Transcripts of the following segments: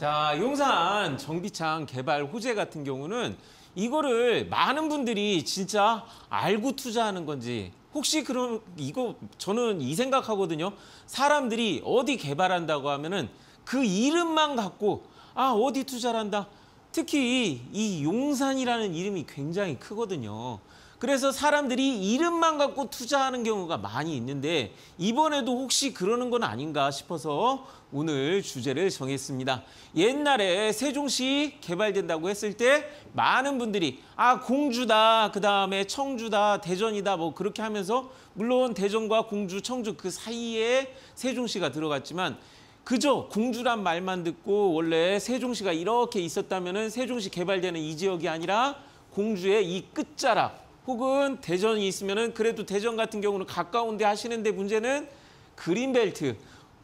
자, 용산 정비창 개발 호재 같은 경우는 이거를 많은 분들이 진짜 알고 투자하는 건지 혹시 그럼 이거 저는 이 생각하거든요. 사람들이 어디 개발한다고 하면은 그 이름만 갖고 아, 어디 투자를 한다. 특히 이 용산이라는 이름이 굉장히 크거든요. 그래서 사람들이 이름만 갖고 투자하는 경우가 많이 있는데 이번에도 혹시 그러는 건 아닌가 싶어서 오늘 주제를 정했습니다. 옛날에 세종시 개발된다고 했을 때 많은 분들이 아 공주다 그다음에 청주다 대전이다 뭐 그렇게 하면서 물론 대전과 공주 청주 그 사이에 세종시가 들어갔지만 그저 공주란 말만 듣고 원래 세종시가 이렇게 있었다면 세종시 개발되는 이 지역이 아니라 공주의 이 끝자락 혹은 대전이 있으면은 그래도 대전 같은 경우는 가까운데 하시는데 문제는 그린벨트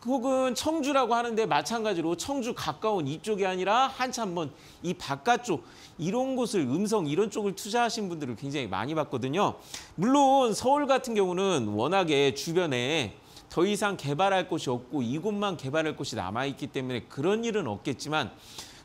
혹은 청주라고 하는데 마찬가지로 청주 가까운 이쪽이 아니라 한참 먼 이 바깥쪽 이런 곳을 음성 이런 쪽을 투자하신 분들을 굉장히 많이 봤거든요. 물론 서울 같은 경우는 워낙에 주변에 더 이상 개발할 곳이 없고 이곳만 개발할 곳이 남아있기 때문에 그런 일은 없겠지만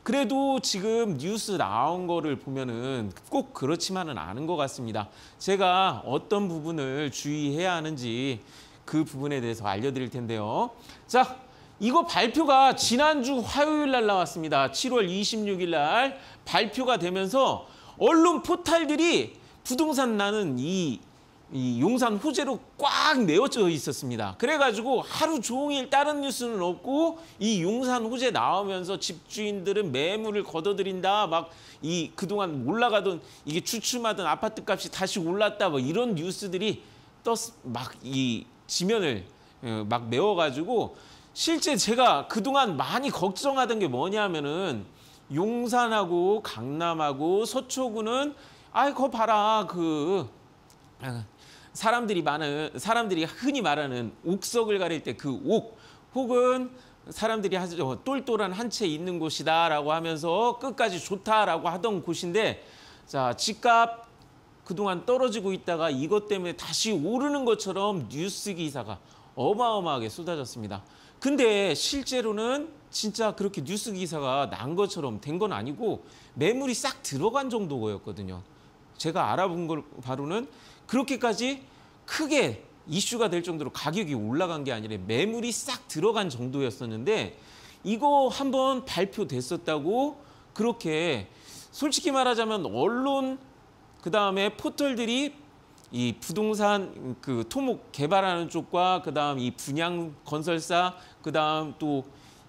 그래도 지금 뉴스 나온 거를 보면은 꼭 그렇지만은 않은 것 같습니다. 제가 어떤 부분을 주의해야 하는지 그 부분에 대해서 알려드릴 텐데요. 자, 이거 발표가 지난주 화요일 날 나왔습니다. 7월 26일 날 발표가 되면서 언론 포탈들이 부동산 나는 이이 용산 후재로꽉 내어져 있었습니다. 그래가지고 하루 종일 다른 뉴스는 없고 이 용산 후재 나오면서 집주인들은 매물을 걷어들인다. 막 이 그동안 올라가던 이게 추춤하던 아파트 값이 다시 올랐다. 뭐 이런 뉴스들이 떴 막 이 지면을 어, 막 메워가지고 실제 제가 그동안 많이 걱정하던 게 뭐냐면은 용산하고 강남하고 서초구는 아이 거 봐라 그 아, 사람들이 많은 사람들이 흔히 말하는 옥석을 가릴 때 그 옥 혹은 사람들이 하죠 어, 똘똘한 한 채 있는 곳이다라고 하면서 끝까지 좋다라고 하던 곳인데 자 집값 그동안 떨어지고 있다가 이것 때문에 다시 오르는 것처럼 뉴스 기사가 어마어마하게 쏟아졌습니다. 근데 실제로는 진짜 그렇게 뉴스 기사가 난 것처럼 된 건 아니고 매물이 싹 들어간 정도였거든요. 제가 알아본 걸 바로는 그렇게까지 크게 이슈가 될 정도로 가격이 올라간 게 아니라 매물이 싹 들어간 정도였었는데 이거 한 번 발표됐었다고 그렇게 솔직히 말하자면 언론 그다음에 포털들이 이 부동산 그 토목 개발하는 쪽과 그다음 이 분양 건설사 그다음 또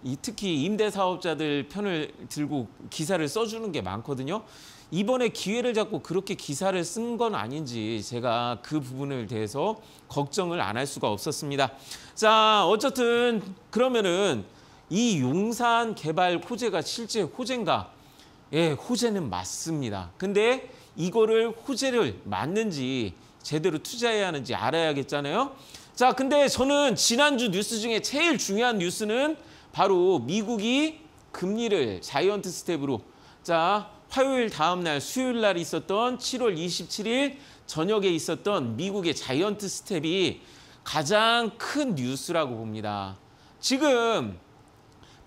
이 특히 임대 사업자들 편을 들고 기사를 써주는 게 많거든요. 이번에 기회를 잡고 그렇게 기사를 쓴 건 아닌지 제가 그부분에 대해서 걱정을 안 할 수가 없었습니다. 자, 어쨌든 그러면은 이 용산 개발 호재가 실제 호재인가? 예, 호재는 맞습니다. 근데 이거를 호재를 맞는지 제대로 투자해야 하는지 알아야겠잖아요. 자, 근데 저는 지난주 뉴스 중에 제일 중요한 뉴스는 바로 미국이 금리를 자이언트 스텝으로 자 화요일 다음 날 수요일 날 있었던 7월 27일 저녁에 있었던 미국의 자이언트 스텝이 가장 큰 뉴스라고 봅니다. 지금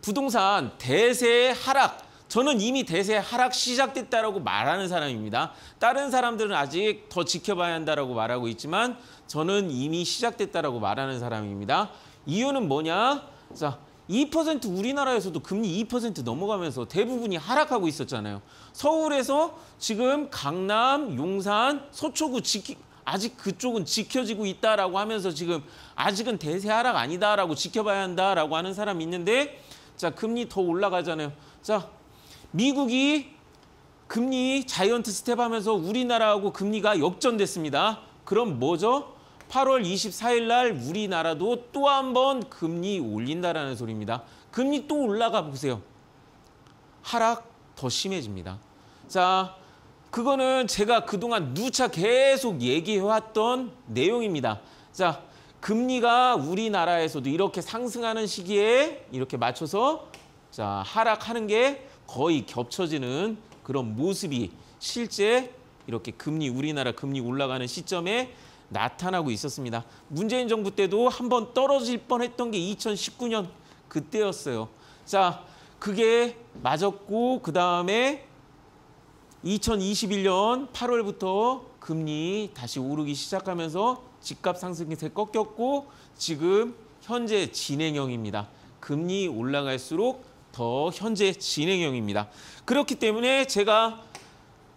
부동산 대세 하락 저는 이미 대세 하락 시작됐다라고 말하는 사람입니다. 다른 사람들은 아직 더 지켜봐야 한다라고 말하고 있지만 저는 이미 시작됐다라고 말하는 사람입니다. 이유는 뭐냐? 자, 2% 우리나라에서도 금리 2% 넘어가면서 대부분이 하락하고 있었잖아요. 서울에서 지금 강남, 용산, 서초구 지키, 아직 그쪽은 지켜지고 있다라고 하면서 지금 아직은 대세 하락 아니다라고 지켜봐야 한다라고 하는 사람이 있는데 자 금리 더 올라가잖아요. 자 미국이 금리 자이언트 스텝 하면서 우리나라하고 금리가 역전됐습니다. 그럼 뭐죠? 8월 24일 날 우리나라도 또 한 번 금리 올린다라는 소리입니다. 금리 또 올라가 보세요. 하락 더 심해집니다. 자, 그거는 제가 그동안 누차 계속 얘기해왔던 내용입니다. 자, 금리가 우리나라에서도 이렇게 상승하는 시기에 이렇게 맞춰서 자, 하락하는 게 거의 겹쳐지는 그런 모습이 실제 이렇게 금리 우리나라 금리 올라가는 시점에 나타나고 있었습니다. 문재인 정부 때도 한 번 떨어질 뻔했던 게 2019년 그때였어요. 자, 그게 맞았고 그다음에 2021년 8월부터 금리 다시 오르기 시작하면서 집값 상승세 꺾였고 지금 현재 진행형입니다. 금리 올라갈수록 더 현재 진행형입니다. 그렇기 때문에 제가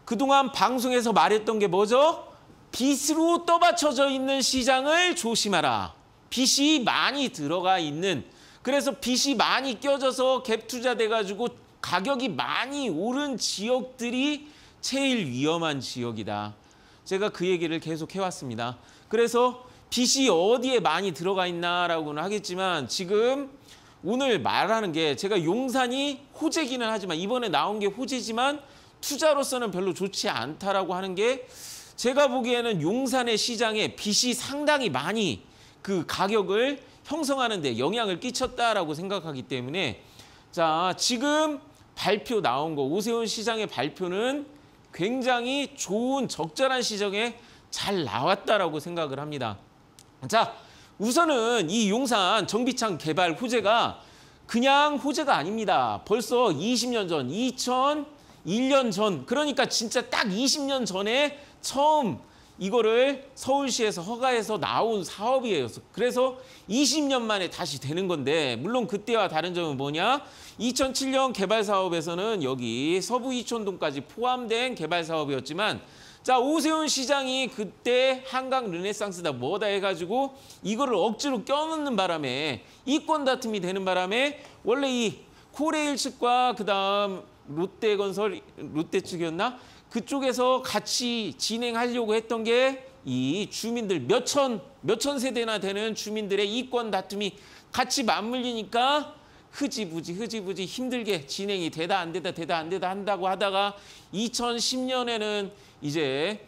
그동안 방송에서 말했던 게 뭐죠? 빚으로 떠받쳐져 있는 시장을 조심하라. 빚이 많이 들어가 있는 그래서 빚이 많이 껴져서 갭 투자돼가지고 가격이 많이 오른 지역들이 제일 위험한 지역이다. 제가 그 얘기를 계속 해왔습니다. 그래서 빚이 어디에 많이 들어가 있나라고는 하겠지만 지금 오늘 말하는 게 제가 용산이 호재기는 하지만 이번에 나온 게 호재지만 투자로서는 별로 좋지 않다라고 하는 게 제가 보기에는 용산의 시장에 빚이 상당히 많이 그 가격을 형성하는 데 영향을 끼쳤다라고 생각하기 때문에 자 지금 발표 나온 거 오세훈 시장의 발표는 굉장히 좋은 적절한 시정에 잘 나왔다라고 생각을 합니다. 자 우선은 이 용산 정비창 개발 호재가 그냥 호재가 아닙니다. 벌써 20년 전, 2001년 전, 그러니까 진짜 딱 20년 전에 처음 이거를 서울시에서 허가해서 나온 사업이에요. 그래서 20년 만에 다시 되는 건데 물론 그때와 다른 점은 뭐냐? 2007년 개발 사업에서는 여기 서부 이촌동까지 포함된 개발 사업이었지만 자 오세훈 시장이 그때 한강 르네상스다 뭐다 해가지고 이거를 억지로 껴넣는 바람에 이권 다툼이 되는 바람에 원래 이 코레일 측과 그다음 롯데건설 롯데 측이었나? 그쪽에서 같이 진행하려고 했던 게 이 주민들 몇천 몇 천 세대나 되는 주민들의 이권 다툼이 같이 맞물리니까 흐지부지 흐지부지 힘들게 진행이 되다 안 되다 되다 안 되다 한다고 하다가 2010년에는 이제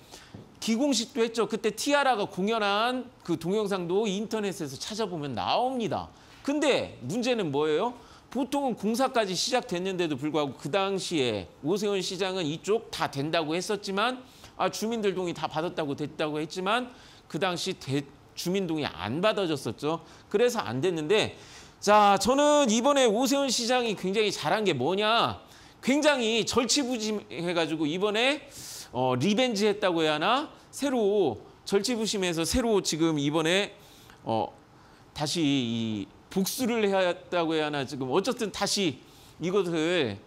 기공식도 했죠. 그때 티아라가 공연한 그 동영상도 인터넷에서 찾아보면 나옵니다. 근데 문제는 뭐예요? 보통은 공사까지 시작됐는데도 불구하고 그 당시에 오세훈 시장은 이쪽 다 된다고 했었지만 아 주민들 동의 다 받았다고 됐다고 했지만 그 당시 대, 주민동의 안 받아졌었죠. 그래서 안 됐는데 자 저는 이번에 오세훈 시장이 굉장히 잘한 게 뭐냐 굉장히 절치부심해가지고 이번에 어, 리벤지 했다고 해야 하나 새로 절치부심해서 새로 지금 이번에 어, 다시 이 복수를 해야 했다고 해야 하나 지금 어쨌든 다시 이것을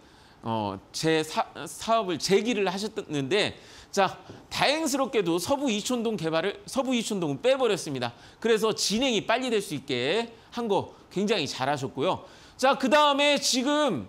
어, 제 사, 사업을 재기를 하셨는데 자 다행스럽게도 서부 이촌동 개발을 서부 이촌동은 빼버렸습니다. 그래서 진행이 빨리 될 수 있게 한 거 굉장히 잘하셨고요. 자그 다음에 지금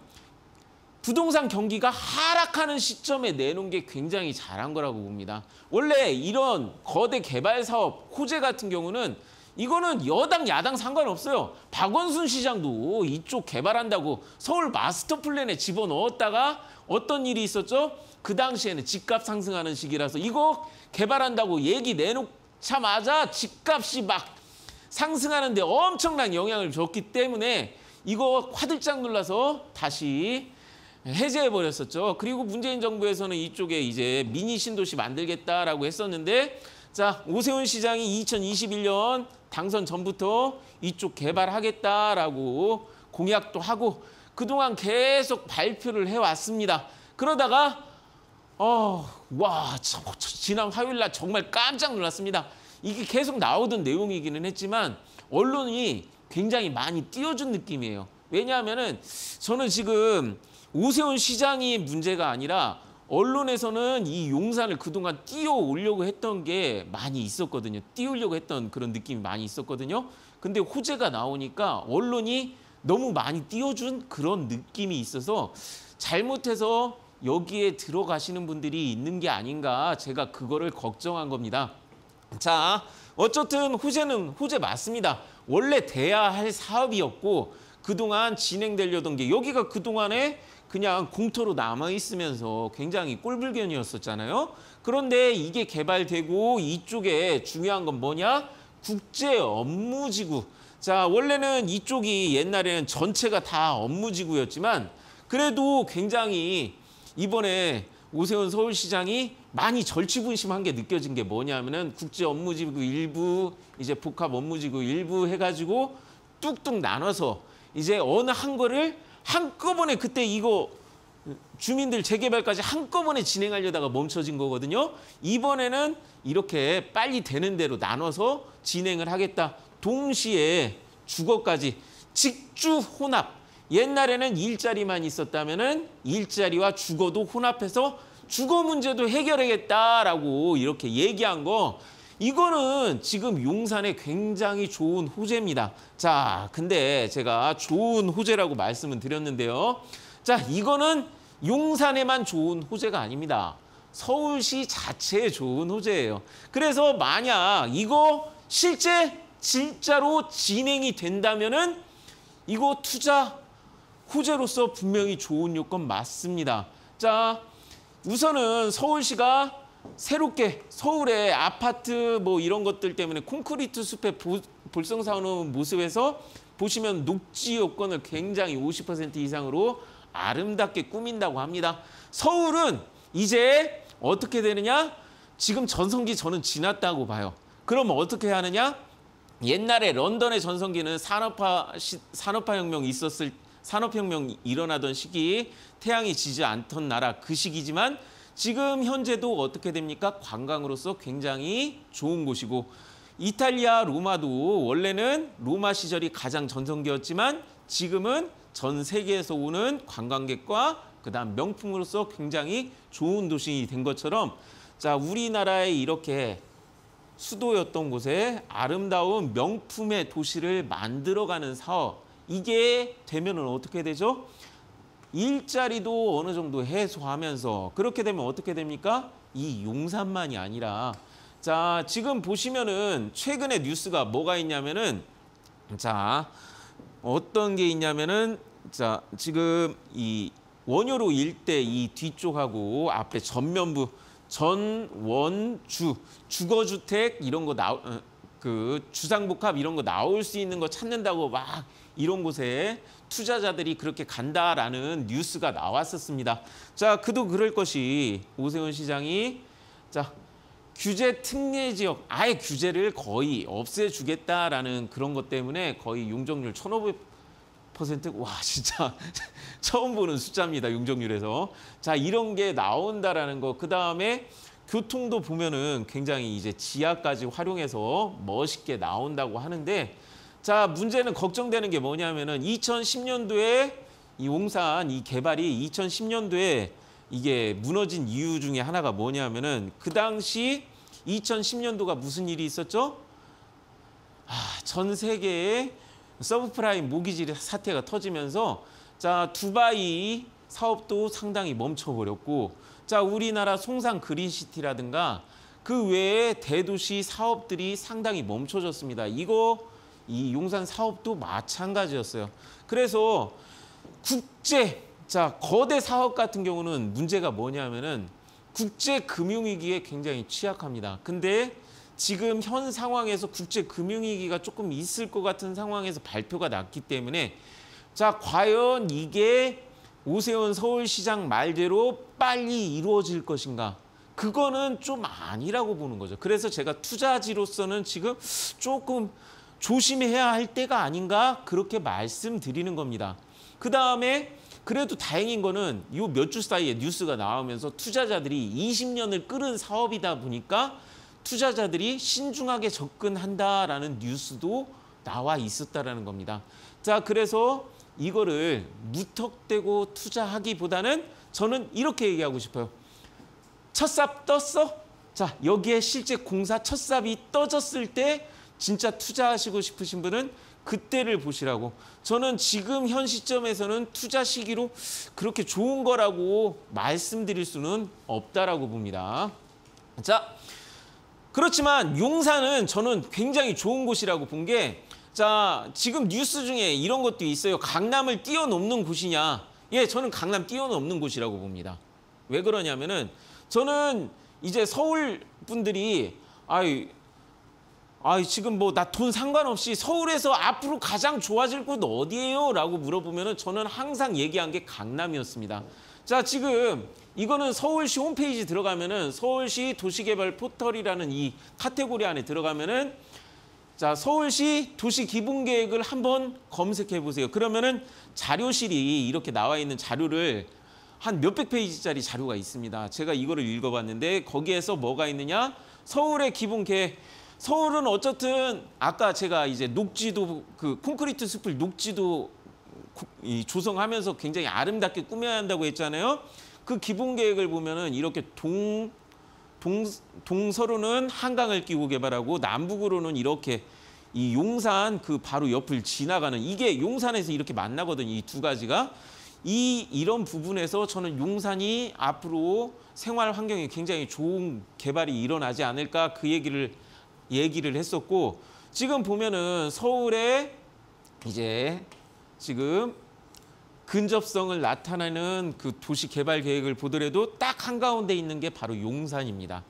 부동산 경기가 하락하는 시점에 내놓은 게 굉장히 잘한 거라고 봅니다. 원래 이런 거대 개발 사업 호재 같은 경우는 이거는 여당 야당 상관없어요. 박원순 시장도 이쪽 개발한다고 서울 마스터 플랜에 집어넣었다가 어떤 일이 있었죠? 그 당시에는 집값 상승하는 시기라서 이거 개발한다고 얘기 내놓자마자 집값이 막 상승하는데 엄청난 영향을 줬기 때문에 이거 화들짝 놀라서 다시 해제해버렸었죠. 그리고 문재인 정부에서는 이쪽에 이제 미니 신도시 만들겠다라고 했었는데 자, 오세훈 시장이 2021년 당선 전부터 이쪽 개발하겠다라고 공약도 하고 그동안 계속 발표를 해왔습니다. 그러다가 어, 와, 참, 지난 화요일 날 정말 깜짝 놀랐습니다. 이게 계속 나오던 내용이기는 했지만 언론이 굉장히 많이 띄워준 느낌이에요. 왜냐하면 저는 지금 오세훈 시장이 문제가 아니라 언론에서는 이 용산을 그동안 띄워오려고 했던 게 많이 있었거든요. 띄우려고 했던 그런 느낌이 많이 있었거든요. 근데 호재가 나오니까 언론이 너무 많이 띄워준 그런 느낌이 있어서 잘못해서 여기에 들어가시는 분들이 있는 게 아닌가 제가 그거를 걱정한 겁니다. 자, 어쨌든 호재는 호재 맞습니다. 원래 돼야 할 사업이었고 그동안 진행되려던 게 여기가 그동안에 그냥 공터로 남아있으면서 굉장히 꼴불견이었었잖아요. 그런데 이게 개발되고 이쪽에 중요한 건 뭐냐? 국제 업무지구. 자, 원래는 이쪽이 옛날에는 전체가 다 업무지구였지만 그래도 굉장히 이번에 오세훈 서울시장이 많이 절치분심한 게 느껴진 게 뭐냐면은 국제 업무지구 일부 이제 복합 업무지구 일부 해가지고 뚝뚝 나눠서 이제 어느 한 거를 한꺼번에 그때 이거 주민들 재개발까지 한꺼번에 진행하려다가 멈춰진 거거든요. 이번에는 이렇게 빨리 되는 대로 나눠서 진행을 하겠다. 동시에 주거까지 직주 혼합. 옛날에는 일자리만 있었다면 은 일자리와 주거도 혼합해서 주거 문제도 해결하겠다라고 이렇게 얘기한 거 이거는 지금 용산에 굉장히 좋은 호재입니다. 자, 근데 제가 좋은 호재라고 말씀을 드렸는데요. 자, 이거는 용산에만 좋은 호재가 아닙니다. 서울시 자체에 좋은 호재예요. 그래서 만약 이거 실제 진짜로 진행이 된다면은 이거 투자 호재로서 분명히 좋은 요건 맞습니다. 자, 우선은 서울시가 새롭게 서울의 아파트 뭐 이런 것들 때문에 콘크리트 숲에 불성사오는 모습에서 보시면 녹지 여건을 굉장히 50% 이상으로 아름답게 꾸민다고 합니다. 서울은 이제 어떻게 되느냐? 지금 전성기 저는 지났다고 봐요. 그럼 어떻게 하느냐? 옛날에 런던의 전성기는 산업화 시, 산업화 혁명이 있었을 산업혁명이 일어나던 시기 태양이 지지 않던 나라 그 시기지만 지금 현재도 어떻게 됩니까? 관광으로서 굉장히 좋은 곳이고 이탈리아 로마도 원래는 로마 시절이 가장 전성기였지만 지금은 전 세계에서 오는 관광객과 그다음 명품으로서 굉장히 좋은 도시이 된 것처럼 자 우리나라에 이렇게 수도였던 곳에 아름다운 명품의 도시를 만들어가는 사업 이게 되면은 어떻게 되죠? 일자리도 어느 정도 해소하면서 그렇게 되면 어떻게 됩니까? 이 용산만이 아니라 자 지금 보시면은 최근에 뉴스가 뭐가 있냐면은 자 어떤 게 있냐면은 자 지금 이 원효로 일대 이 뒤쪽하고 앞에 전면부 전원주 주거주택 이런 거 나올 어, 그 주상복합 이런 거 나올 수 있는 거 찾는다고 막 이런 곳에 투자자들이 그렇게 간다라는 뉴스가 나왔었습니다. 자, 그도 그럴 것이 오세훈 시장이 자, 규제 특례 지역 아예 규제를 거의 없애주겠다라는 그런 것 때문에 거의 용적률 1,500%와 진짜 처음 보는 숫자입니다 용적률에서 자 이런 게 나온다라는 거그 다음에 교통도 보면은 굉장히 이제 지하까지 활용해서 멋있게 나온다고 하는데 자, 문제는 걱정되는 게 뭐냐면은 2010년도에 이 옹산 이 개발이 2010년도에 이게 무너진 이유 중에 하나가 뭐냐면은 그 당시 2010년도가 무슨 일이 있었죠? 아, 전 세계에 서브프라임 모기지 사태가 터지면서 자, 두바이 사업도 상당히 멈춰버렸고 자, 우리나라 송산 그린시티라든가 그 외에 대도시 사업들이 상당히 멈춰졌습니다. 이거 이 용산 사업도 마찬가지였어요. 그래서 국제 자 거대 사업 같은 경우는 문제가 뭐냐면은 국제 금융위기에 굉장히 취약합니다. 근데 지금 현 상황에서 국제 금융위기가 조금 있을 것 같은 상황에서 발표가 났기 때문에 자 과연 이게 오세훈 서울시장 말대로 빨리 이루어질 것인가 그거는 좀 아니라고 보는 거죠. 그래서 제가 투자지로서는 지금 조금 조심해야 할 때가 아닌가 그렇게 말씀드리는 겁니다. 그 다음에 그래도 다행인 거는 이 몇 주 사이에 뉴스가 나오면서 투자자들이 20년을 끌은 사업이다 보니까 투자자들이 신중하게 접근한다라는 뉴스도 나와 있었다라는 겁니다. 자, 그래서 이거를 무턱대고 투자하기보다는 저는 이렇게 얘기하고 싶어요. 첫 삽 떴어? 자, 여기에 실제 공사 첫삽이 떠졌을 때 진짜 투자하시고 싶으신 분은 그때를 보시라고. 저는 지금 현 시점에서는 투자 시기로 그렇게 좋은 거라고 말씀드릴 수는 없다라고 봅니다. 자, 그렇지만 용산은 저는 굉장히 좋은 곳이라고 본 게 자, 지금 뉴스 중에 이런 것도 있어요. 강남을 뛰어넘는 곳이냐. 예, 저는 강남 뛰어넘는 곳이라고 봅니다. 왜 그러냐면은 저는 이제 서울 분들이 아유 아 지금 뭐 나 돈 상관없이 서울에서 앞으로 가장 좋아질 곳 어디예요? 라고 물어보면 저는 항상 얘기한 게 강남이었습니다. 자 지금 이거는 서울시 홈페이지 들어가면은 서울시 도시개발 포털이라는 이 카테고리 안에 들어가면은 자 서울시 도시 기본 계획을 한번 검색해 보세요. 그러면은 자료실이 이렇게 나와 있는 자료를 한 몇백 페이지짜리 자료가 있습니다. 제가 이거를 읽어봤는데 거기에서 뭐가 있느냐? 서울의 기본 계획 서울은 어쨌든 아까 제가 이제 녹지도 그 콘크리트 숲을 녹지도 조성하면서 굉장히 아름답게 꾸며야 한다고 했잖아요. 그 기본 계획을 보면은 이렇게 동, 동 동서로는 한강을 끼고 개발하고 남북으로는 이렇게 이 용산 그 바로 옆을 지나가는 이게 용산에서 이렇게 만나거든요. 이 두 가지가 이 이런 부분에서 저는 용산이 앞으로 생활 환경이 굉장히 좋은 개발이 일어나지 않을까 그 얘기를 얘기를 했었고 지금 보면은 서울에 이제 지금 근접성을 나타내는 그 도시 개발 계획을 보더라도 딱 한가운데 있는 게 바로 용산입니다.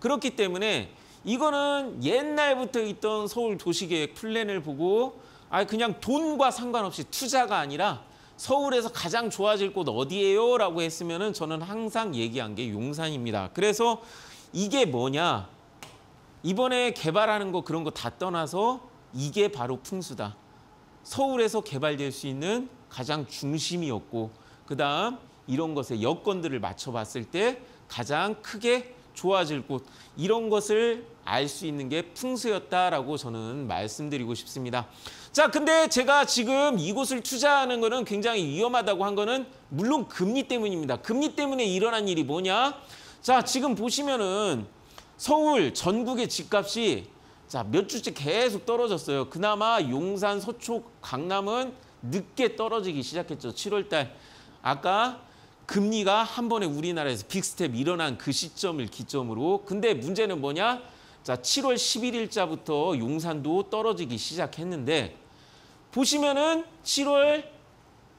그렇기 때문에 이거는 옛날부터 있던 서울 도시계획 플랜을 보고 아 그냥 돈과 상관없이 투자가 아니라 서울에서 가장 좋아질 곳 어디예요? 라고 했으면 은 저는 항상 얘기한 게 용산입니다. 그래서 이게 뭐냐? 이번에 개발하는 거 그런 거 다 떠나서 이게 바로 풍수다. 서울에서 개발될 수 있는 가장 중심이었고 그다음 이런 것의 여건들을 맞춰봤을 때 가장 크게 좋아질 곳 이런 것을 알 수 있는 게 풍수였다라고 저는 말씀드리고 싶습니다. 자, 근데 제가 지금 이곳을 투자하는 거는 굉장히 위험하다고 한 거는 물론 금리 때문입니다. 금리 때문에 일어난 일이 뭐냐? 자, 지금 보시면은 서울 전국의 집값이 자, 몇 주째 계속 떨어졌어요. 그나마 용산, 서초, 강남은 늦게 떨어지기 시작했죠. 7월 달. 아까 금리가 한 번에 우리나라에서 빅스텝 일어난 그 시점을 기점으로. 근데 문제는 뭐냐? 자, 7월 11일자부터 용산도 떨어지기 시작했는데 보시면은 7월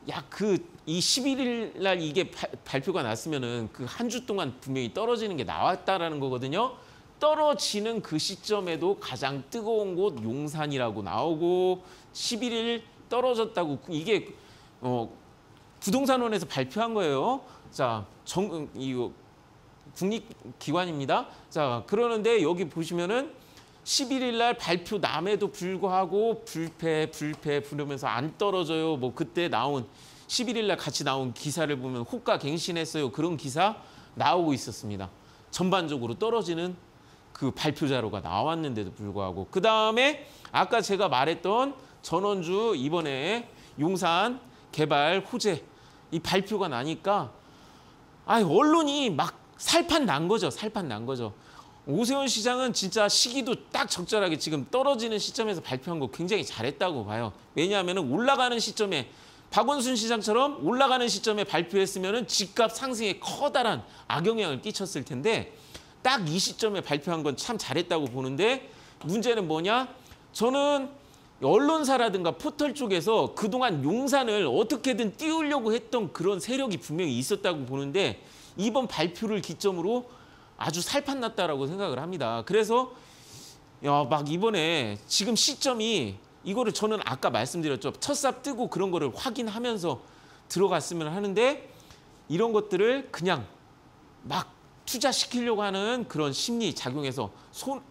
야그이 11일 날 이게 발표가 났으면은 그 한 주 동안 분명히 떨어지는 게 나왔다라는 거거든요. 떨어지는 그 시점에도 가장 뜨거운 곳 용산이라고 나오고 11일 떨어졌다고 이게 어, 부동산원에서 발표한 거예요. 자, 정 이거 국립기관입니다. 자, 그러는데 여기 보시면은 11일 날 발표 남에도 불구하고 불패, 불패 부르면서 안 떨어져요. 뭐 그때 나온 11일 날 같이 나온 기사를 보면 호가 갱신했어요. 그런 기사 나오고 있었습니다. 전반적으로 떨어지는 그 발표 자료가 나왔는데도 불구하고 그 다음에 아까 제가 말했던 전원주 이번에 용산 개발 호재 이 발표가 나니까 아 언론이 막 살판 난 거죠. 살판 난 거죠. 오세훈 시장은 진짜 시기도 딱 적절하게 지금 떨어지는 시점에서 발표한 거 굉장히 잘했다고 봐요. 왜냐하면 올라가는 시점에 박원순 시장처럼 올라가는 시점에 발표했으면 집값 상승에 커다란 악영향을 끼쳤을 텐데 딱이 시점에 발표한 건 참 잘했다고 보는데 문제는 뭐냐? 저는 언론사라든가 포털 쪽에서 그동안 용산을 어떻게든 띄우려고 했던 그런 세력이 분명히 있었다고 보는데 이번 발표를 기점으로 아주 살판났다라고 생각을 합니다. 그래서 야, 막 이번에 지금 시점이 이거를 저는 아까 말씀드렸죠. 첫 삽 뜨고 그런 거를 확인하면서 들어갔으면 하는데 이런 것들을 그냥 막 투자시키려고 하는 그런 심리 작용에서 손,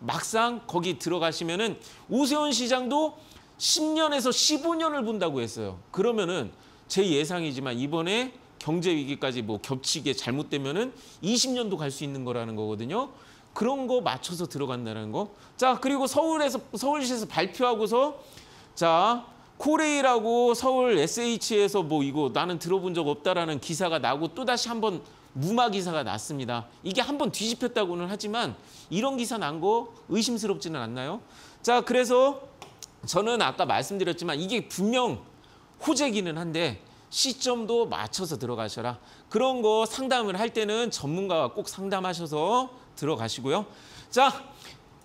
막상 거기 들어가시면은 오세훈 시장도 10년에서 15년을 본다고 했어요. 그러면은 제 예상이지만 이번에 경제 위기까지 뭐 겹치게 잘못되면은 20년도 갈 수 있는 거라는 거거든요. 그런 거 맞춰서 들어간다는 거. 자, 그리고 서울에서 서울시에서 발표하고서 자, 코레이라고 서울 SH에서 뭐 이거 나는 들어본 적 없다라는 기사가 나고 또 다시 한번 무마 기사가 났습니다. 이게 한번 뒤집혔다고는 하지만 이런 기사 난 거 의심스럽지는 않나요? 자, 그래서 저는 아까 말씀드렸지만 이게 분명 호재기는 한데 시점도 맞춰서 들어가셔라. 그런 거 상담을 할 때는 전문가와 꼭 상담하셔서 들어가시고요. 자,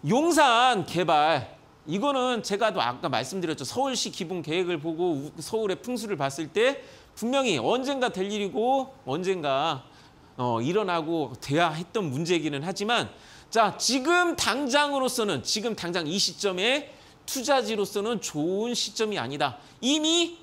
용산 개발. 이거는 제가 아까 말씀드렸죠. 서울시 기본 계획을 보고 서울의 풍수를 봤을 때 분명히 언젠가 될 일이고 언젠가 어, 일어나고 대화했던 문제이기는 하지만 자 지금 당장으로서는 지금 당장 이 시점에 투자지로서는 좋은 시점이 아니다. 이미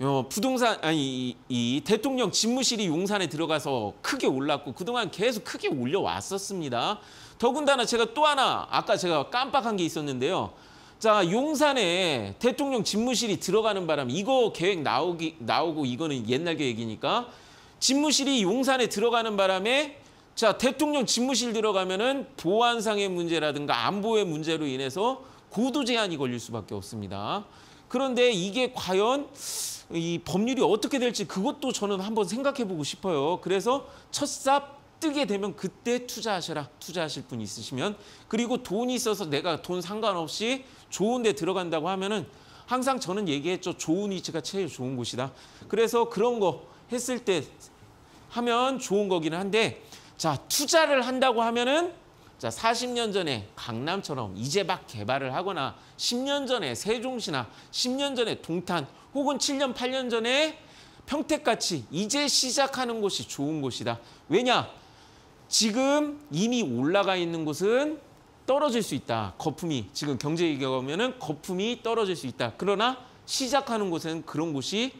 어, 부동산 아니 이, 이, 대통령 집무실이 용산에 들어가서 크게 올랐고 그동안 계속 크게 올려왔었습니다. 더군다나 제가 또 하나 아까 제가 깜빡한 게 있었는데요. 자 용산에 대통령 집무실이 들어가는 바람 이거 계획 나오기 나오고 이거는 옛날 계획이니까 집무실이 용산에 들어가는 바람에 자 대통령 집무실 들어가면은 보안상의 문제라든가 안보의 문제로 인해서 고도 제한이 걸릴 수밖에 없습니다. 그런데 이게 과연 이 법률이 어떻게 될지 그것도 저는 한번 생각해 보고 싶어요. 그래서 첫 삽 뜨게 되면 그때 투자하셔라. 투자하실 분 있으시면. 그리고 돈이 있어서 내가 돈 상관없이 좋은 데 들어간다고 하면은 항상 저는 얘기했죠. 좋은 위치가 제일 좋은 곳이다. 그래서 그런 거 했을 때 하면 좋은 거긴 한데 자 투자를 한다고 하면은 자 40년 전에 강남처럼 이제 막 개발을 하거나 10년 전에 세종시나 10년 전에 동탄 혹은 7년 8년 전에 평택같이 이제 시작하는 곳이 좋은 곳이다. 왜냐? 지금 이미 올라가 있는 곳은 떨어질 수 있다. 거품이 지금 경제 얘기하면은 거품이 떨어질 수 있다. 그러나 시작하는 곳은 그런 곳이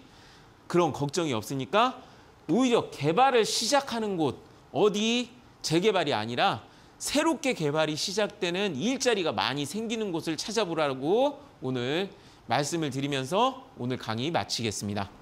그런 걱정이 없으니까 오히려 개발을 시작하는 곳 어디 재개발이 아니라 새롭게 개발이 시작되는 일자리가 많이 생기는 곳을 찾아보라고 오늘 말씀을 드리면서 오늘 강의 마치겠습니다.